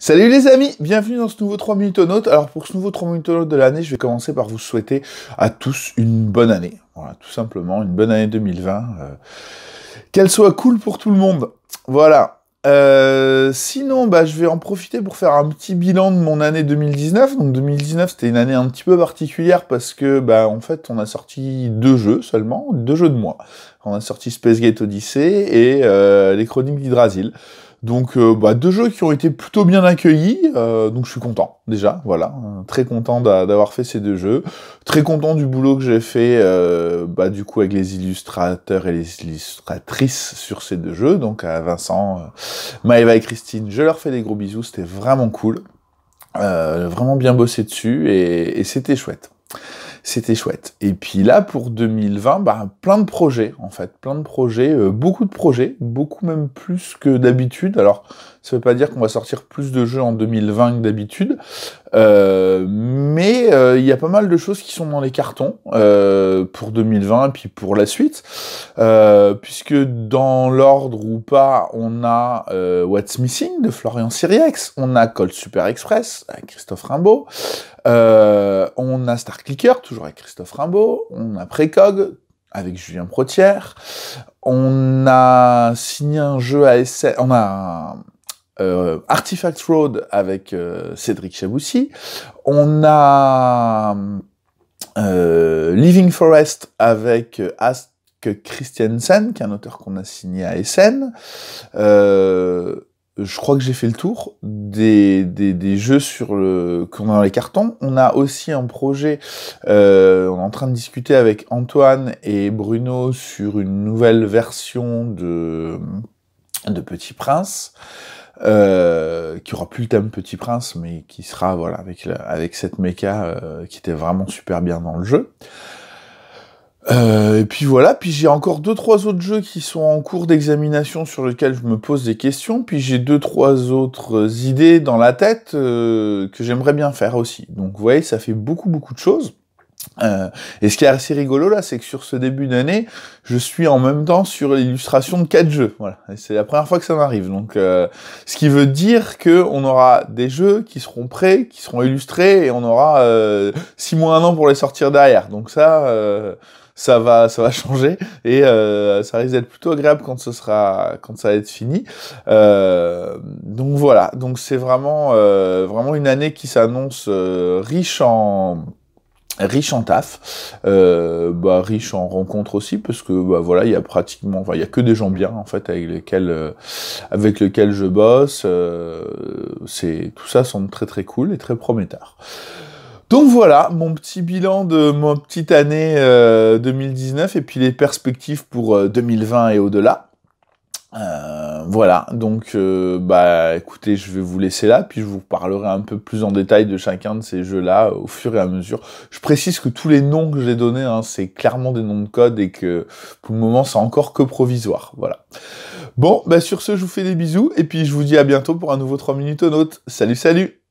Salut les amis, bienvenue dans ce nouveau 3 minutes Alors pour ce nouveau 3 minutes de l'année, je vais commencer par vous souhaiter à tous une bonne année. Voilà, tout simplement, une bonne année 2020. Euh, qu'elle soit cool pour tout le monde. Voilà. Euh, sinon, bah, je vais en profiter pour faire un petit bilan de mon année 2019. Donc 2019, c'était une année un petit peu particulière parce que, bah, en fait, on a sorti deux jeux seulement, deux jeux de moi. On a sorti Space Gate Odyssey et euh, les Chroniques d'Hydrasil. Donc euh, bah, deux jeux qui ont été plutôt bien accueillis, euh, donc je suis content déjà, voilà, hein, très content d'avoir fait ces deux jeux, très content du boulot que j'ai fait euh, bah, du coup avec les illustrateurs et les illustratrices sur ces deux jeux, donc à Vincent, Maëva et Christine, je leur fais des gros bisous, c'était vraiment cool, vraiment bien bossé dessus et c'était chouette. C'était chouette. Et puis là, pour 2020, bah, plein de projets, en fait. Plein de projets, euh, beaucoup de projets, beaucoup même plus que d'habitude. Alors, ça veut pas dire qu'on va sortir plus de jeux en 2020 que d'habitude, euh, mais euh, il y a pas mal de choses qui sont dans les cartons euh, pour 2020 et puis pour la suite, puisque dans l'ordre ou pas, on a What's Missing de Florian Siriex, on a Cold Super Express avec Christophe Rimbaud, on a Star Clicker toujours avec Christophe Rimbaud, on a Precog avec Julien Protière, on a signé un jeu à essai, on a euh, Artifact Road avec euh, Cédric Chaboussi. On a euh, Living Forest avec Ask Christiansen, qui est un auteur qu'on a signé à Essen. je crois que j'ai fait le tour des, jeux sur le qu'on a dans les cartons. On a aussi un projet, on est en train de discuter avec Antoine et Bruno sur une nouvelle version de de Petit Prince. Euh, qui aura plus le thème Petit Prince, mais qui sera voilà avec avec cette méca euh, qui était vraiment super bien dans le jeu. Euh, et puis voilà, puis j'ai encore deux trois autres jeux qui sont en cours d'examination sur lesquels je me pose des questions, puis j'ai deux trois autres idées dans la tête que j'aimerais bien faire aussi. Donc vous voyez, ça fait beaucoup beaucoup de choses. Euh, et ce qui est assez rigolo là, c'est que sur ce début d'année, je suis en même temps sur l'illustration de quatre jeux. Voilà, c'est la première fois que ça m'arrive. Donc, euh, ce qui veut dire que on aura des jeux qui seront prêts, qui seront illustrés, et on aura euh, six mois, un an pour les sortir derrière. Donc ça, euh, ça va, ça va changer, et euh, ça risque d'être plutôt agréable quand ce sera, quand ça va être fini. donc voilà. Donc c'est vraiment, vraiment une année qui s'annonce riche en riche en taf, euh, bah, riche en rencontres aussi, parce que bah, voilà, il y a pratiquement, enfin, il y a que des gens bien en fait avec lesquels, euh, avec lesquels je bosse. Euh, c'est tout ça semble très très cool et très prometteur. Donc voilà mon petit bilan de ma petite année 2019 euh, et puis les perspectives pour 2020 et au-delà. Euh, voilà, donc euh, bah écoutez, je vais vous laisser là, puis je vous parlerai un peu plus en détail de chacun de ces jeux-là au fur et à mesure. Je précise que tous les noms que j'ai donnés, hein, c'est clairement des noms de code et que pour le moment, c'est encore que provisoire. Voilà. Bon, bah sur ce, je vous fais des bisous et puis je vous dis à bientôt pour un nouveau 3 minutes au note. Salut, salut